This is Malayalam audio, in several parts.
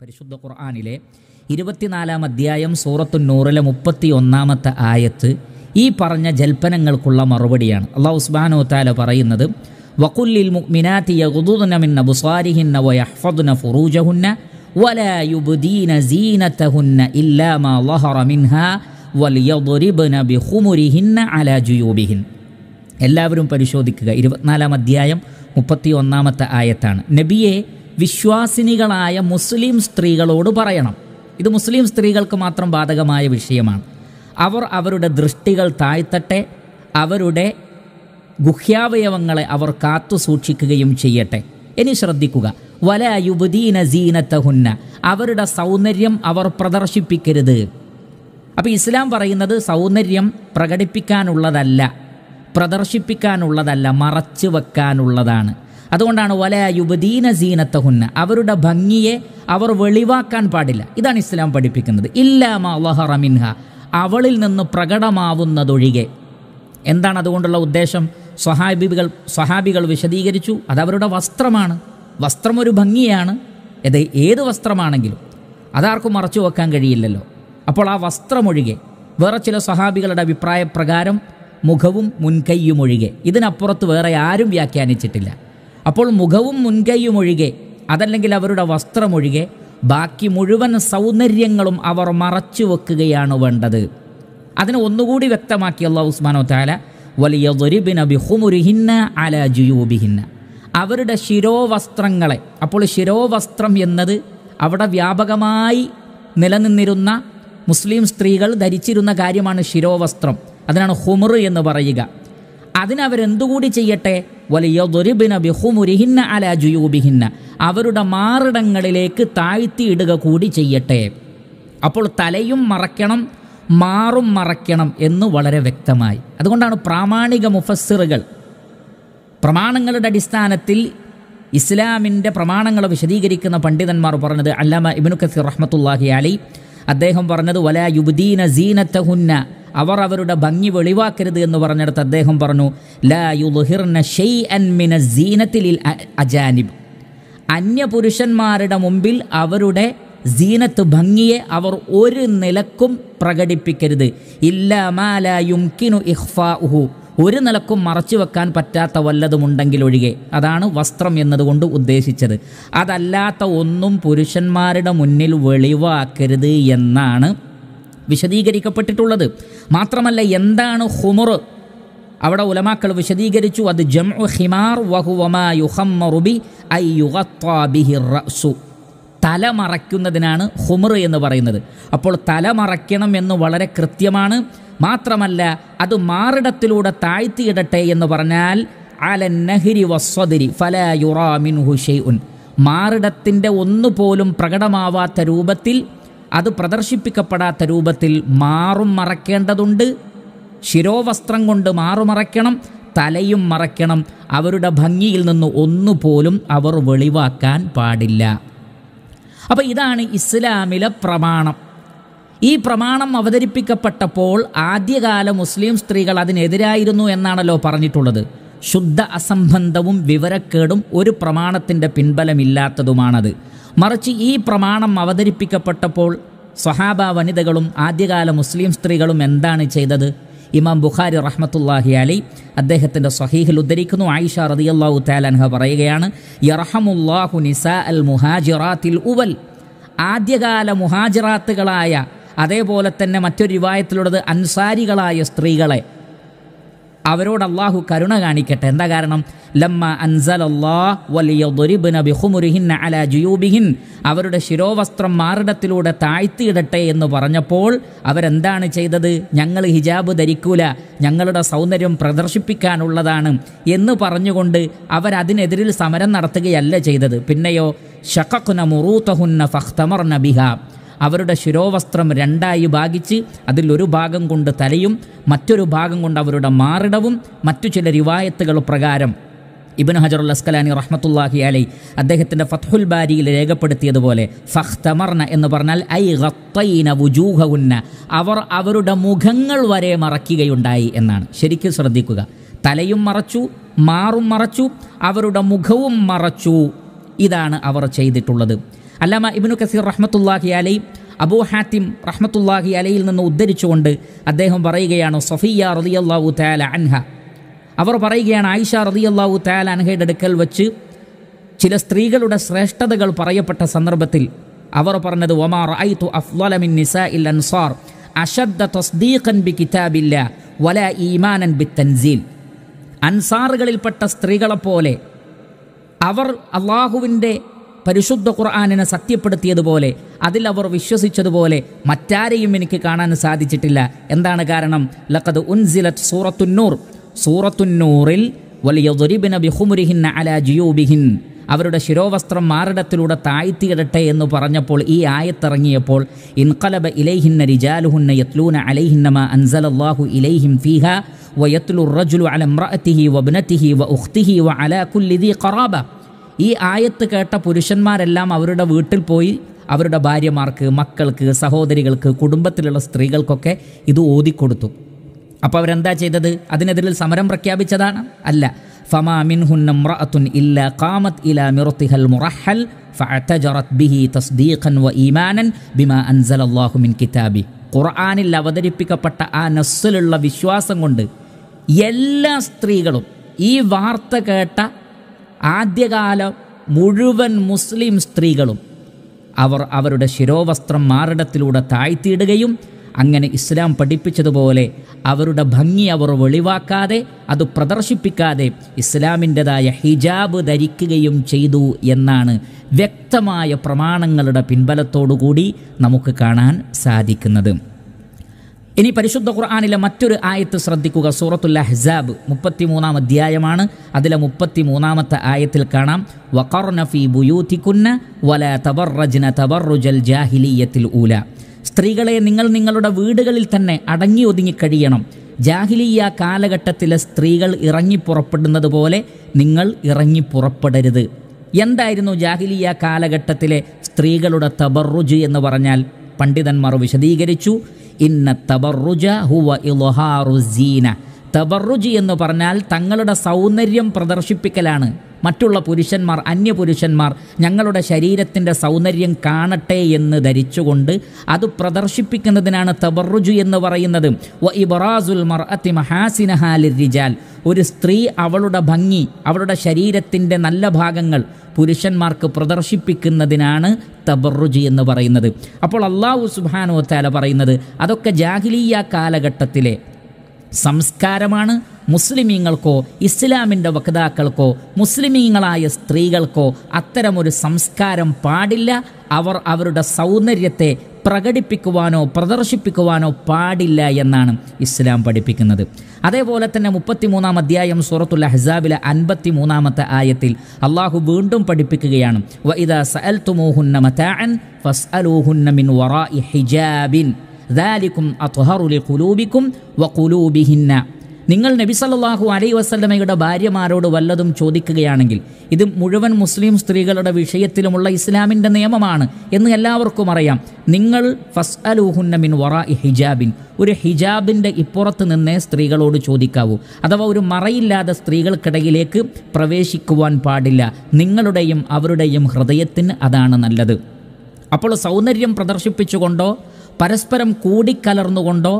പരിശുദ്ധ ഖുർആാനിലെ ഇരുപത്തിനാലാം അധ്യായം സൂറത്തു നൂറിലെ മുപ്പത്തി ഒന്നാമത്തെ ആയത്ത് ഈ പറഞ്ഞ ജൽപ്പനങ്ങൾക്കുള്ള മറുപടിയാണ് അള്ളാഹു ഉസ്ബാനോ താല പറയുന്നത് വക്കുല്ലിൽ എല്ലാവരും പരിശോധിക്കുക ഇരുപത്തിനാലാം അധ്യായം മുപ്പത്തി ഒന്നാമത്തെ ആയത്താണ് നബിയെ വിശ്വാസിനികളായ മുസ്ലിം സ്ത്രീകളോട് പറയണം ഇത് മുസ്ലിം സ്ത്രീകൾക്ക് മാത്രം ബാധകമായ വിഷയമാണ് അവർ അവരുടെ ദൃഷ്ടികൾ താഴ്ത്തട്ടെ അവരുടെ ഗുഹ്യാവയവങ്ങളെ അവർ കാത്തു സൂക്ഷിക്കുകയും ചെയ്യട്ടെ ഇനി ശ്രദ്ധിക്കുക വല യുബുദീന ജീനത്തഹുന്ന അവരുടെ സൗന്ദര്യം അവർ പ്രദർശിപ്പിക്കരുത് അപ്പോൾ ഇസ്ലാം പറയുന്നത് സൗന്ദര്യം പ്രകടിപ്പിക്കാനുള്ളതല്ല പ്രദർശിപ്പിക്കാനുള്ളതല്ല മറച്ചു വെക്കാനുള്ളതാണ് അതുകൊണ്ടാണ് വല യുബദീന സീനത്തഹുന്ന അവരുടെ ഭംഗിയെ അവർ വെളിവാക്കാൻ പാടില്ല ഇതാണ് ഇസ്ലാം പഠിപ്പിക്കുന്നത് ഇല്ലാമ റമിൻഹ അവളിൽ നിന്ന് പ്രകടമാവുന്നതൊഴികെ എന്താണ് അതുകൊണ്ടുള്ള ഉദ്ദേശം സ്വഹാബികൾ സ്വഹാബികൾ വിശദീകരിച്ചു അതവരുടെ വസ്ത്രമാണ് വസ്ത്രം ഒരു ഭംഗിയാണ് അത് ഏത് വസ്ത്രമാണെങ്കിലും അതാർക്കും മറച്ചു വെക്കാൻ കഴിയില്ലല്ലോ അപ്പോൾ ആ വസ്ത്രമൊഴികെ വേറെ ചില സ്വഹാബികളുടെ അഭിപ്രായപ്രകാരം മുഖവും മുൻകൈയും ഒഴികെ ഇതിനപ്പുറത്ത് വേറെ ആരും വ്യാഖ്യാനിച്ചിട്ടില്ല അപ്പോൾ മുഖവും മുൻകൈയും ഒഴികെ അതല്ലെങ്കിൽ അവരുടെ വസ്ത്രമൊഴികെ ബാക്കി മുഴുവൻ സൗന്ദര്യങ്ങളും അവർ മറച്ചു വെക്കുകയാണ് വേണ്ടത് അതിന് ഒന്നുകൂടി വ്യക്തമാക്കി അള്ളാഹു ഉസ്മാനോ താല വലിയ ബിഹുമുരിഹിന്ന അല ജുയൂബിഹിന്ന അവരുടെ ശിരോവസ്ത്രങ്ങളെ അപ്പോൾ ശിരോവസ്ത്രം എന്നത് അവിടെ വ്യാപകമായി നിലനിന്നിരുന്ന മുസ്ലിം സ്ത്രീകൾ ധരിച്ചിരുന്ന കാര്യമാണ് ശിരോവസ്ത്രം അതിനാണ് ഹുമർ എന്ന് പറയുക അതിനവരെന്തുകൂടി ചെയ്യട്ടെ ദുരിബിന ബിഹുമുരിഹിന്ന അല ജുയൂബിഹിന്ന അവരുടെ മാറിടങ്ങളിലേക്ക് താഴ്ത്തിയിടുക കൂടി ചെയ്യട്ടെ അപ്പോൾ തലയും മറയ്ക്കണം മാറും മറയ്ക്കണം എന്ന് വളരെ വ്യക്തമായി അതുകൊണ്ടാണ് പ്രാമാണിക മുഫസ്സിറുകൾ പ്രമാണങ്ങളുടെ അടിസ്ഥാനത്തിൽ ഇസ്ലാമിൻ്റെ പ്രമാണങ്ങളെ വിശദീകരിക്കുന്ന പണ്ഡിതന്മാർ പറഞ്ഞത് അല്ലാമ ഇബിനു കസീർ റഹ്മത്തുല്ലാഹി അലി അദ്ദേഹം പറഞ്ഞത് വല യുബ്ദീന സീനത്തഹുന്ന അവർ അവരുടെ ഭംഗി വെളിവാക്കരുത് എന്ന് പറഞ്ഞിടത്ത് അദ്ദേഹം പറഞ്ഞു ലാ അജാനിബ് അന്യപുരുഷന്മാരുടെ മുമ്പിൽ അവരുടെ സീനത്ത് ഭംഗിയെ അവർ ഒരു നിലക്കും പ്രകടിപ്പിക്കരുത് ഇല്ലാമാലുംകിനു ഇഹ്ഫാ ഉഹു ഒരു നിലക്കും മറച്ചു വെക്കാൻ പറ്റാത്ത വല്ലതുമുണ്ടെങ്കിലൊഴികെ അതാണ് വസ്ത്രം എന്നതുകൊണ്ട് ഉദ്ദേശിച്ചത് അതല്ലാത്ത ഒന്നും പുരുഷന്മാരുടെ മുന്നിൽ വെളിവാക്കരുത് എന്നാണ് വിശദീകരിക്കപ്പെട്ടിട്ടുള്ളത് മാത്രമല്ല എന്താണ് ഹുമുർ അവിടെ ഉലമാക്കൾ വിശദീകരിച്ചു അത് ജംഉ ഹിമാർ വഹുവമായുഹമ്മറുബി ഐ റസു തല മറയ്ക്കുന്നതിനാണ് ഹുമർ എന്ന് പറയുന്നത് അപ്പോൾ തല മറയ്ക്കണം എന്ന് വളരെ കൃത്യമാണ് മാത്രമല്ല അത് മാറിടത്തിലൂടെ താഴ്ത്തിയിടട്ടെ എന്ന് പറഞ്ഞാൽ അല നഹിരി വസ്വതിരി ഫലയുറാമിൻ ഹുഷൈ ഉൻ മാറിടത്തിൻ്റെ ഒന്നുപോലും പ്രകടമാവാത്ത രൂപത്തിൽ അത് പ്രദർശിപ്പിക്കപ്പെടാത്ത രൂപത്തിൽ മാറും മറക്കേണ്ടതുണ്ട് ശിരോവസ്ത്രം കൊണ്ട് മറയ്ക്കണം തലയും മറയ്ക്കണം അവരുടെ ഭംഗിയിൽ നിന്ന് ഒന്നുപോലും അവർ വെളിവാക്കാൻ പാടില്ല അപ്പോൾ ഇതാണ് ഇസ്ലാമിലെ പ്രമാണം ഈ പ്രമാണം അവതരിപ്പിക്കപ്പെട്ടപ്പോൾ ആദ്യകാല മുസ്ലിം സ്ത്രീകൾ അതിനെതിരായിരുന്നു എന്നാണല്ലോ പറഞ്ഞിട്ടുള്ളത് ശുദ്ധ അസംബന്ധവും വിവരക്കേടും ഒരു പ്രമാണത്തിൻ്റെ പിൻബലമില്ലാത്തതുമാണത് മറിച്ച് ഈ പ്രമാണം അവതരിപ്പിക്കപ്പെട്ടപ്പോൾ സ്വഹാബ വനിതകളും ആദ്യകാല മുസ്ലിം സ്ത്രീകളും എന്താണ് ചെയ്തത് ഇമാം ബുഖാരി റഹ്മത്തുല്ലാഹി അലി അദ്ദേഹത്തിൻ്റെ സ്വഹീഹിൽ ഉദ്ധരിക്കുന്നു ആയിഷ റതിയല്ലാഹു താലൻഹ പറയുകയാണ് യർഹമുല്ലാഹു നിസാ അൽ മുഹാജിറാത്തിൽ ഉവൽ ആദ്യകാല മുഹാജിറാത്തുകളായ അതേപോലെ തന്നെ മറ്റൊരു റിവായത്തിലുള്ളത് അൻസാരികളായ സ്ത്രീകളെ അവരോട് അള്ളാഹു കരുണ കാണിക്കട്ടെ എന്താ കാരണം ലമ്മ അൻസലിൻ അവരുടെ ശിരോവസ്ത്രം മാറിടത്തിലൂടെ താഴ്ത്തിയിടട്ടെ എന്ന് പറഞ്ഞപ്പോൾ അവരെന്താണ് ചെയ്തത് ഞങ്ങൾ ഹിജാബ് ധരിക്കൂല ഞങ്ങളുടെ സൗന്ദര്യം പ്രദർശിപ്പിക്കാനുള്ളതാണ് എന്ന് പറഞ്ഞുകൊണ്ട് അവരതിനെതിരിൽ സമരം നടത്തുകയല്ല ചെയ്തത് പിന്നെയോ ഷഖഖുന മുറൂത്തഹുന്ന ഫഖ്തമർ നബിഹ അവരുടെ ശിരോവസ്ത്രം രണ്ടായി ഭാഗിച്ച് അതിലൊരു ഭാഗം കൊണ്ട് തലയും മറ്റൊരു ഭാഗം കൊണ്ട് അവരുടെ മാറിടവും മറ്റു ചില റിവായത്തുകൾ പ്രകാരം ഇബിൻ ഹജറുൽ അസ്കലാനി റഹ്മത്തുല്ലാഹി അലൈ അദ്ദേഹത്തിൻ്റെ ഫത്ഹുൽ ബാരിയിൽ രേഖപ്പെടുത്തിയതുപോലെ ഫഖ്തമർന എന്ന് പറഞ്ഞാൽ ഐ ഗത്തൈന വുജൂഹുന്ന അവർ അവരുടെ മുഖങ്ങൾ വരെ മറക്കുകയുണ്ടായി എന്നാണ് ശരിക്കും ശ്രദ്ധിക്കുക തലയും മറച്ചു മാറും മറച്ചു അവരുടെ മുഖവും മറച്ചു ഇതാണ് അവർ ചെയ്തിട്ടുള്ളത് അല്ലാമ ഇബിനു കസീർ റഹ്മത്തുല്ലാഹി അലൈ അബൂ ഹാത്തിം റഹ്മത്തുല്ലാഹി അലയിൽ നിന്ന് ഉദ്ധരിച്ചുകൊണ്ട് അദ്ദേഹം പറയുകയാണ് സഫിയ റലിയല്ലാഹു താല അൻഹ അവർ പറയുകയാണ് ആയിഷ റലിയല്ലാഹു താല അൻഹയുടെ അടുക്കൽ വച്ച് ചില സ്ത്രീകളുടെ ശ്രേഷ്ഠതകൾ പറയപ്പെട്ട സന്ദർഭത്തിൽ അവർ പറഞ്ഞത് ഒമാർ ഐതു അഫ്ലമിൻ നിസ ഇൽ അൻസാർ അഷദ്ദ തസ്ദീഖൻ ബി കിതാബില്ല വല ഈമാനൻ ബി തൻസീൽ അൻസാറുകളിൽപ്പെട്ട സ്ത്രീകളെപ്പോലെ അവർ അള്ളാഹുവിൻ്റെ പരിശുദ്ധ ഖുർആാനിനെ സത്യപ്പെടുത്തിയതുപോലെ അതിൽ അവർ വിശ്വസിച്ചതുപോലെ മറ്റാരെയും എനിക്ക് കാണാൻ സാധിച്ചിട്ടില്ല എന്താണ് കാരണം ലഖദ് ഉൻസിലത്ത് സൂറത്തുന്നൂർ സൂറത്തുന്നൂറിൽ വലിയൊരിബിന ബിഹുമുരിഹിൻ അല ജിയൂബിഹിൻ അവരുടെ ശിരോവസ്ത്രം മാറിടത്തിലൂടെ താഴ്ത്തിയിടട്ടെ എന്ന് പറഞ്ഞപ്പോൾ ഈ ആയത്തിറങ്ങിയപ്പോൾ ഇൻകലബ ഇലൈഹിന്ന റിജാലുഹുന്ന യത്ലൂന അലൈഹിന്നമ അൻസലല്ലാഹു ഇലൈഹിം ഫീഹ വയത്ലു റജുലു അലംറഅത്തിഹി വബ്നത്തിഹി വ ഉഖ്തിഹി വ അലാ കുല്ലിദി ഖറാബ ഈ ആയത്ത് കേട്ട പുരുഷന്മാരെല്ലാം അവരുടെ വീട്ടിൽ പോയി അവരുടെ ഭാര്യമാർക്ക് മക്കൾക്ക് സഹോദരികൾക്ക് കുടുംബത്തിലുള്ള സ്ത്രീകൾക്കൊക്കെ ഇത് ഓതിക്കൊടുത്തു അപ്പോൾ അവരെന്താ ചെയ്തത് അതിനെതിരിൽ സമരം പ്രഖ്യാപിച്ചതാണ് അല്ല ഫമാ മിൻഹുന്നമ്രഅത്തുൻ ഇല്ല ഖാമത് ഇല മിറത്തിഹൽ മുറഹൽ ഫഅതജറത് ബിഹി തസ്ദീഖൻ വ ഈമാനൻ ബിമാ അൻസലല്ലാഹു മിൻ കിതാബി ഖുർആനിൽ അവതരിപ്പിക്കപ്പെട്ട ആ നസ്സിലുള്ള വിശ്വാസം കൊണ്ട് എല്ലാ സ്ത്രീകളും ഈ വാർത്ത കേട്ട ആദ്യകാല മുഴുവൻ മുസ്ലിം സ്ത്രീകളും അവർ അവരുടെ ശിരോവസ്ത്രം മാറിടത്തിലൂടെ താഴ്ത്തിയിടുകയും അങ്ങനെ ഇസ്ലാം പഠിപ്പിച്ചതുപോലെ അവരുടെ ഭംഗി അവർ വെളിവാക്കാതെ അത് പ്രദർശിപ്പിക്കാതെ ഇസ്ലാമിൻ്റെതായ ഹിജാബ് ധരിക്കുകയും ചെയ്തു എന്നാണ് വ്യക്തമായ പ്രമാണങ്ങളുടെ പിൻബലത്തോടുകൂടി നമുക്ക് കാണാൻ സാധിക്കുന്നത് ഇനി പരിശുദ്ധ ഖുർആാനിലെ മറ്റൊരു ആയത്ത് ശ്രദ്ധിക്കുക സൂറത്തുൽ അഹ്സാബ് മുപ്പത്തിമൂന്നാം അധ്യായമാണ് അതിലെ മൂന്നാമത്തെ ആയത്തിൽ കാണാം വഖർനഫി ബുയൂത്തിക്കുന്ന വല തബർറജ്ന തബർറുജൽ ജാഹിലിയത്തിൽ ഊല സ്ത്രീകളെ നിങ്ങൾ നിങ്ങളുടെ വീടുകളിൽ തന്നെ അടങ്ങി ഒതുങ്ങി കഴിയണം ജാഹിലിയ കാലഘട്ടത്തിലെ സ്ത്രീകൾ ഇറങ്ങി പുറപ്പെടുന്നത് പോലെ നിങ്ങൾ ഇറങ്ങി പുറപ്പെടരുത് എന്തായിരുന്നു ജാഹിലിയ കാലഘട്ടത്തിലെ സ്ത്രീകളുടെ തബർറുജ് എന്ന് പറഞ്ഞാൽ പണ്ഡിതന്മാർ വിശദീകരിച്ചു ഇന്ന തബറുജ ഹുവ ഇലൊഹാറുസീന തബറുജി എന്ന് പറഞ്ഞാൽ തങ്ങളുടെ സൗന്ദര്യം പ്രദർശിപ്പിക്കലാണ് മറ്റുള്ള പുരുഷന്മാർ പുരുഷന്മാർ ഞങ്ങളുടെ ശരീരത്തിൻ്റെ സൗന്ദര്യം കാണട്ടെ എന്ന് ധരിച്ചുകൊണ്ട് അത് പ്രദർശിപ്പിക്കുന്നതിനാണ് തബറുജു എന്ന് പറയുന്നത് വ ഇബറാസുൽ മർഅത്തി മഹാസിനഹാലി റിജാൽ ഒരു സ്ത്രീ അവളുടെ ഭംഗി അവളുടെ ശരീരത്തിൻ്റെ നല്ല ഭാഗങ്ങൾ പുരുഷന്മാർക്ക് പ്രദർശിപ്പിക്കുന്നതിനാണ് തബറുജി എന്ന് പറയുന്നത് അപ്പോൾ അള്ളാഹു സുബാനോ പറയുന്നത് അതൊക്കെ ജാഹ്ലീയ കാലഘട്ടത്തിലെ സംസ്കാരമാണ് മുസ്ലിമീങ്ങൾക്കോ ഇസ്ലാമിൻ്റെ വക്താക്കൾക്കോ മുസ്ലിമീങ്ങളായ സ്ത്രീകൾക്കോ അത്തരമൊരു സംസ്കാരം പാടില്ല അവർ അവരുടെ സൗന്ദര്യത്തെ പ്രകടിപ്പിക്കുവാനോ പ്രദർശിപ്പിക്കുവാനോ പാടില്ല എന്നാണ് ഇസ്ലാം പഠിപ്പിക്കുന്നത് അതേപോലെ തന്നെ മുപ്പത്തിമൂന്നാം അധ്യായം സൂറത്തുൽ അഹ്സാബിലെ അൻപത്തി മൂന്നാമത്തെ ആയത്തിൽ അള്ളാഹു വീണ്ടും പഠിപ്പിക്കുകയാണ് വ ഇദ സഅൽതുമൂഹുന്ന മതാഅൻ ഫസ്അലൂഹുന്ന മിൻ വറാഇ ഹിജാബിൻ ദാലിക്കും അത്ഹറുലി കുലൂബിക്കും വ നിങ്ങൾ നബി സല്ലാഹു അലൈ വസ്ലമയുടെ ഭാര്യമാരോട് വല്ലതും ചോദിക്കുകയാണെങ്കിൽ ഇത് മുഴുവൻ മുസ്ലിം സ്ത്രീകളുടെ വിഷയത്തിലുമുള്ള ഇസ്ലാമിൻ്റെ നിയമമാണ് എന്ന് എല്ലാവർക്കും അറിയാം നിങ്ങൾ ഫസ് അലൂഹുന്ന മിൻ വറ ഹിജാബിൻ ഒരു ഹിജാബിൻ്റെ ഇപ്പുറത്ത് നിന്നേ സ്ത്രീകളോട് ചോദിക്കാവൂ അഥവാ ഒരു മറയില്ലാതെ സ്ത്രീകൾക്കിടയിലേക്ക് പ്രവേശിക്കുവാൻ പാടില്ല നിങ്ങളുടെയും അവരുടെയും ഹൃദയത്തിന് അതാണ് നല്ലത് അപ്പോൾ സൗന്ദര്യം പ്രദർശിപ്പിച്ചുകൊണ്ടോ പരസ്പരം കൂടിക്കലർന്നുകൊണ്ടോ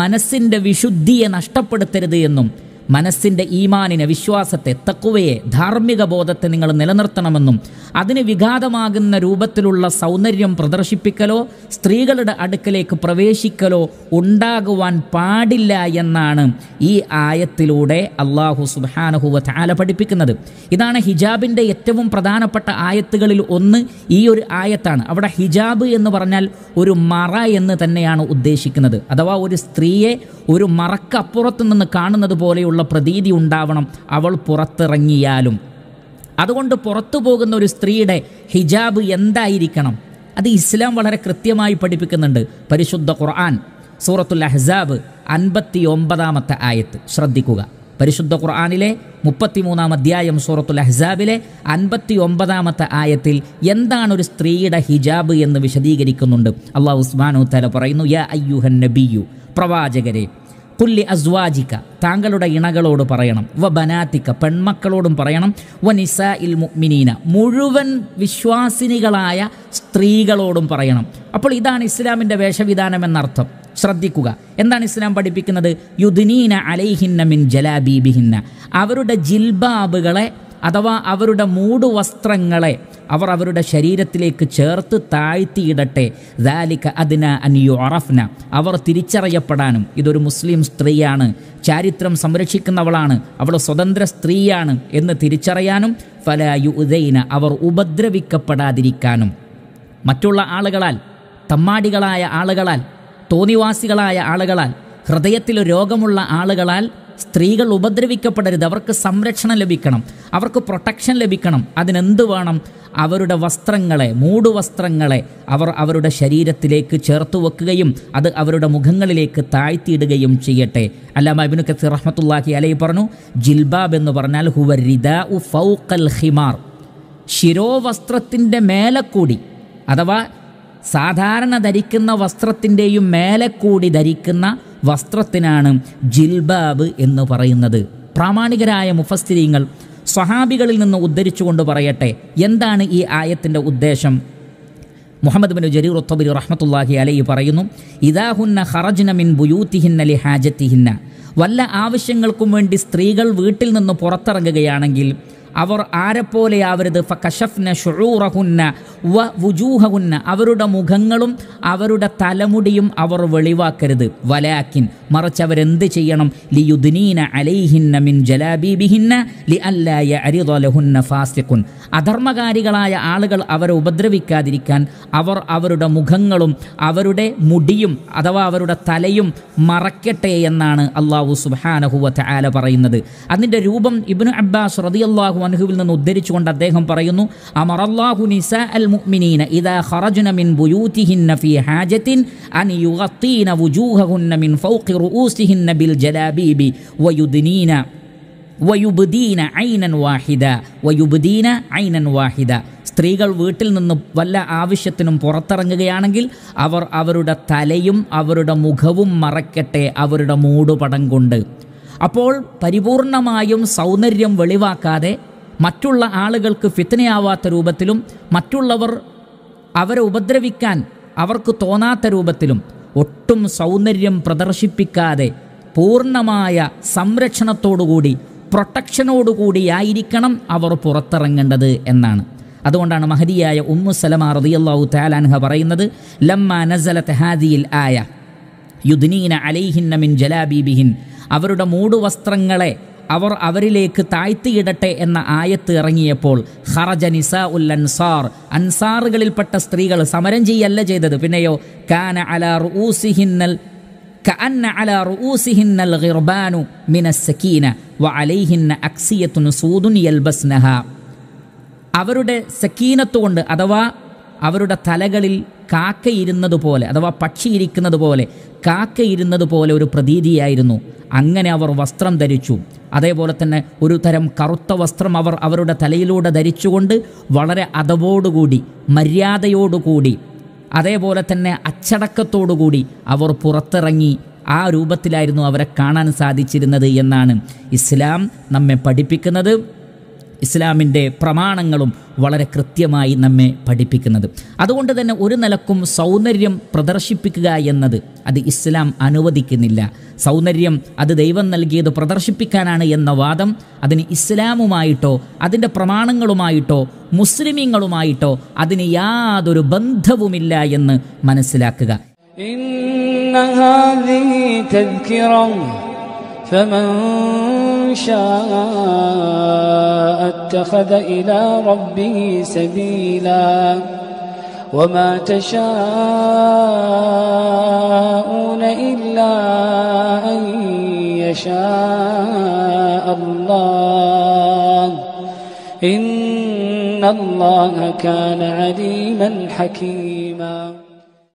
മനസ്സിൻ്റെ വിശുദ്ധിയെ നഷ്ടപ്പെടുത്തരുത് എന്നും മനസ്സിൻ്റെ ഈമാനിനെ വിശ്വാസത്തെ തക്കുവയെ ധാർമ്മിക ബോധത്തെ നിങ്ങൾ നിലനിർത്തണമെന്നും അതിന് വിഘാതമാകുന്ന രൂപത്തിലുള്ള സൗന്ദര്യം പ്രദർശിപ്പിക്കലോ സ്ത്രീകളുടെ അടുക്കലേക്ക് പ്രവേശിക്കലോ ഉണ്ടാകുവാൻ പാടില്ല എന്നാണ് ഈ ആയത്തിലൂടെ അള്ളാഹു സുബാനഹുവ ചാല പഠിപ്പിക്കുന്നത് ഇതാണ് ഹിജാബിൻ്റെ ഏറ്റവും പ്രധാനപ്പെട്ട ആയത്തുകളിൽ ഒന്ന് ഈ ഒരു ആയത്താണ് അവിടെ ഹിജാബ് എന്ന് പറഞ്ഞാൽ ഒരു മറ എന്ന് തന്നെയാണ് ഉദ്ദേശിക്കുന്നത് അഥവാ ഒരു സ്ത്രീയെ ഒരു മറക്കപ്പുറത്തു നിന്ന് കാണുന്നത് പോലെയുള്ള എന്നുള്ള പ്രതീതി ഉണ്ടാവണം അവൾ പുറത്തിറങ്ങിയാലും അതുകൊണ്ട് പുറത്തു പോകുന്ന ഒരു സ്ത്രീയുടെ ഹിജാബ് എന്തായിരിക്കണം അത് ഇസ്ലാം വളരെ കൃത്യമായി പഠിപ്പിക്കുന്നുണ്ട് പരിശുദ്ധ ഖുർആൻ സൂറത്തുൽ അഹ്സാബ് അൻപത്തി ഒമ്പതാമത്തെ ആയത്ത് ശ്രദ്ധിക്കുക പരിശുദ്ധ ഖുർആാനിലെ മുപ്പത്തിമൂന്നാം അധ്യായം സൂറത്തുൽ അഹ്സാബിലെ അൻപത്തി ഒമ്പതാമത്തെ ആയത്തിൽ എന്താണ് ഒരു സ്ത്രീയുടെ ഹിജാബ് എന്ന് വിശദീകരിക്കുന്നുണ്ട് അള്ളാഹ് ഉസ്മാനു തല പറയുന്നു യാ അയ്യുഹൻ നബിയു പ്രവാചകരെ കുല്ലി അസ്വാജിക്ക താങ്കളുടെ ഇണകളോട് പറയണം വ ബനാത്തിക്ക പെൺമക്കളോടും പറയണം വ നിസ ഇൽ മുഅ്മിനീന മുഴുവൻ വിശ്വാസിനികളായ സ്ത്രീകളോടും പറയണം അപ്പോൾ ഇതാണ് ഇസ്ലാമിൻ്റെ വേഷവിധാനം എന്നർത്ഥം ശ്രദ്ധിക്കുക എന്താണ് ഇസ്ലാം പഠിപ്പിക്കുന്നത് യുദിനീന അലൈഹിന്ന മിൻ ജലാബീബിഹിന്ന അവരുടെ ജിൽബാബുകളെ അഥവാ അവരുടെ മൂടുവസ്ത്രങ്ങളെ അവർ അവരുടെ ശരീരത്തിലേക്ക് ചേർത്ത് താഴ്ത്തിയിടട്ടെ ദാലിക അതിന അനിയോ അറഫ്ന അവർ തിരിച്ചറിയപ്പെടാനും ഇതൊരു മുസ്ലിം സ്ത്രീയാണ് ചാരിത്രം സംരക്ഷിക്കുന്നവളാണ് അവൾ സ്വതന്ത്ര സ്ത്രീയാണ് എന്ന് തിരിച്ചറിയാനും ഫലായു ഉദയിന അവർ ഉപദ്രവിക്കപ്പെടാതിരിക്കാനും മറ്റുള്ള ആളുകളാൽ തമ്മാടികളായ ആളുകളാൽ തോന്നിവാസികളായ ആളുകളാൽ ഹൃദയത്തിൽ രോഗമുള്ള ആളുകളാൽ സ്ത്രീകൾ ഉപദ്രവിക്കപ്പെടരുത് അവർക്ക് സംരക്ഷണം ലഭിക്കണം അവർക്ക് പ്രൊട്ടക്ഷൻ ലഭിക്കണം അതിനെന്ത് വേണം അവരുടെ വസ്ത്രങ്ങളെ മൂടുവസ്ത്രങ്ങളെ അവർ അവരുടെ ശരീരത്തിലേക്ക് ചേർത്ത് വെക്കുകയും അത് അവരുടെ മുഖങ്ങളിലേക്ക് താഴ്ത്തിയിടുകയും ചെയ്യട്ടെ അല്ലാമ അബിനു കത്തി റഹ്മത്തുല്ലാഹി അലൈ പറഞ്ഞു ജിൽബാബ് എന്ന് പറഞ്ഞാൽ ഹുവ ഉ ഫൗഖൽ ഹിമാർ ശിരോവസ്ത്രത്തിൻ്റെ മേലെ കൂടി അഥവാ സാധാരണ ധരിക്കുന്ന വസ്ത്രത്തിൻ്റെയും മേലെ കൂടി ധരിക്കുന്ന വസ്ത്രത്തിനാണ് ജിൽബാബ് എന്ന് പറയുന്നത് പ്രാമാണികരായ മുഫസ്തിരിങ്ങൾ സ്വഹാബികളിൽ നിന്ന് ഉദ്ധരിച്ചുകൊണ്ട് പറയട്ടെ എന്താണ് ഈ ആയത്തിൻ്റെ ഉദ്ദേശം മുഹമ്മദ് ബിൻ ജരീർ ഒത്തബിർ റഹ്മത്തുല്ലാഹി അലൈ പറയുന്നു ഇദാഹുന്ന ഹറജ്ന മിൻ ബുയൂത്തിഹിന്ന ലി ഹാജത്തിഹിന്ന വല്ല ആവശ്യങ്ങൾക്കും വേണ്ടി സ്ത്രീകൾ വീട്ടിൽ നിന്ന് പുറത്തിറങ്ങുകയാണെങ്കിൽ അവർ ആരെപ്പോലെയാവരുത് ഫ കഷഫ്ന ഷുറൂറഹുന്ന വ വുജൂഹവുന്ന അവരുടെ മുഖങ്ങളും അവരുടെ തലമുടിയും അവർ വെളിവാക്കരുത് വലാക്കിൻ മറിച്ച് അവരെന്ത് ചെയ്യണം ലിയുദ്നീന അലൈഹിന്ന മിൻ ജലാബീബിഹിന്ന ലി അല്ലായ അരിദലഹുന്ന ഫാസിഖുൻ അധർമ്മകാരികളായ ആളുകൾ അവരെ ഉപദ്രവിക്കാതിരിക്കാൻ അവർ അവരുടെ മുഖങ്ങളും അവരുടെ മുടിയും അഥവാ അവരുടെ തലയും മറക്കട്ടെ എന്നാണ് അള്ളാഹു സുബാനഹുവത്ത് ആല പറയുന്നത് അതിൻ്റെ രൂപം ഇബ്നു അബ്ബാസ് അള്ളാഹു അൻഹുവിൽ നിന്ന് ഉദ്ധരിച്ചുകൊണ്ട് അദ്ദേഹം പറയുന്നു അള്ളാഹു നിസ അൽ المؤمنين إذا خرجن من بيوتهن في حاجة أن يغطين وجوههن من فوق رؤوسهن بالجلابيب ويدنين വയുബുദീന ഐനൻ വാഹിദ വയുബുദീന ഐനൻ വാഹിദ സ്ത്രീകൾ വീട്ടിൽ നിന്ന് വല്ല ആവശ്യത്തിനും പുറത്തിറങ്ങുകയാണെങ്കിൽ അവർ അവരുടെ തലയും അവരുടെ മുഖവും മറക്കട്ടെ അവരുടെ മൂടുപടം കൊണ്ട് അപ്പോൾ പരിപൂർണമായും സൗന്ദര്യം വെളിവാക്കാതെ മറ്റുള്ള ആളുകൾക്ക് ഫിത്തനയാവാത്ത രൂപത്തിലും മറ്റുള്ളവർ അവരെ ഉപദ്രവിക്കാൻ അവർക്ക് തോന്നാത്ത രൂപത്തിലും ഒട്ടും സൗന്ദര്യം പ്രദർശിപ്പിക്കാതെ പൂർണ്ണമായ സംരക്ഷണത്തോടുകൂടി പ്രൊട്ടക്ഷനോടുകൂടി ആയിരിക്കണം അവർ പുറത്തിറങ്ങേണ്ടത് എന്നാണ് അതുകൊണ്ടാണ് മഹതിയായ ഉമ്മു സലമ റതിയല്ലാഹു താലാൻഹ പറയുന്നത് ലമ്മ നസല തെഹാദിയിൽ ആയ യുദ്നീന അലൈഹിന്ന മിൻ ജലാബീബിഹിൻ അവരുടെ മൂടുവസ്ത്രങ്ങളെ അവർ അവരിലേക്ക് താഴ്ത്തിയിടട്ടെ എന്ന ആയത്ത് ഇറങ്ങിയപ്പോൾ ഹറജ നിസ ഉൽ അൻസാർ അൻസാറുകളിൽപ്പെട്ട സ്ത്രീകൾ സമരം ചെയ്യല്ല ചെയ്തത് പിന്നെയോ കാന അല റൂസിഹിന്നൽ അവരുടെ സക്കീനത്തുകൊണ്ട് അഥവാ അവരുടെ തലകളിൽ കാക്കയിരുന്നത് പോലെ അഥവാ പക്ഷിയിരിക്കുന്നതുപോലെ പോലെ കാക്കയിരുന്നത് പോലെ ഒരു പ്രതീതിയായിരുന്നു അങ്ങനെ അവർ വസ്ത്രം ധരിച്ചു അതേപോലെ തന്നെ ഒരു തരം കറുത്ത വസ്ത്രം അവർ അവരുടെ തലയിലൂടെ ധരിച്ചുകൊണ്ട് വളരെ അതവോടുകൂടി മര്യാദയോടുകൂടി അതേപോലെ തന്നെ അച്ചടക്കത്തോടുകൂടി അവർ പുറത്തിറങ്ങി ആ രൂപത്തിലായിരുന്നു അവരെ കാണാൻ സാധിച്ചിരുന്നത് എന്നാണ് ഇസ്ലാം നമ്മെ പഠിപ്പിക്കുന്നത് ഇസ്ലാമിൻ്റെ പ്രമാണങ്ങളും വളരെ കൃത്യമായി നമ്മെ പഠിപ്പിക്കുന്നത് അതുകൊണ്ട് തന്നെ ഒരു നിലക്കും സൗന്ദര്യം പ്രദർശിപ്പിക്കുക എന്നത് അത് ഇസ്ലാം അനുവദിക്കുന്നില്ല സൗന്ദര്യം അത് ദൈവം നൽകിയത് പ്രദർശിപ്പിക്കാനാണ് എന്ന വാദം അതിന് ഇസ്ലാമുമായിട്ടോ അതിൻ്റെ പ്രമാണങ്ങളുമായിട്ടോ മുസ്ലിമീങ്ങളുമായിട്ടോ അതിന് യാതൊരു ബന്ധവുമില്ല എന്ന് മനസ്സിലാക്കുക فمن شاء اتخذ إلى ربه سبيلا وما تشاءون إلا أن يشاء الله إن الله كان عليما حكيما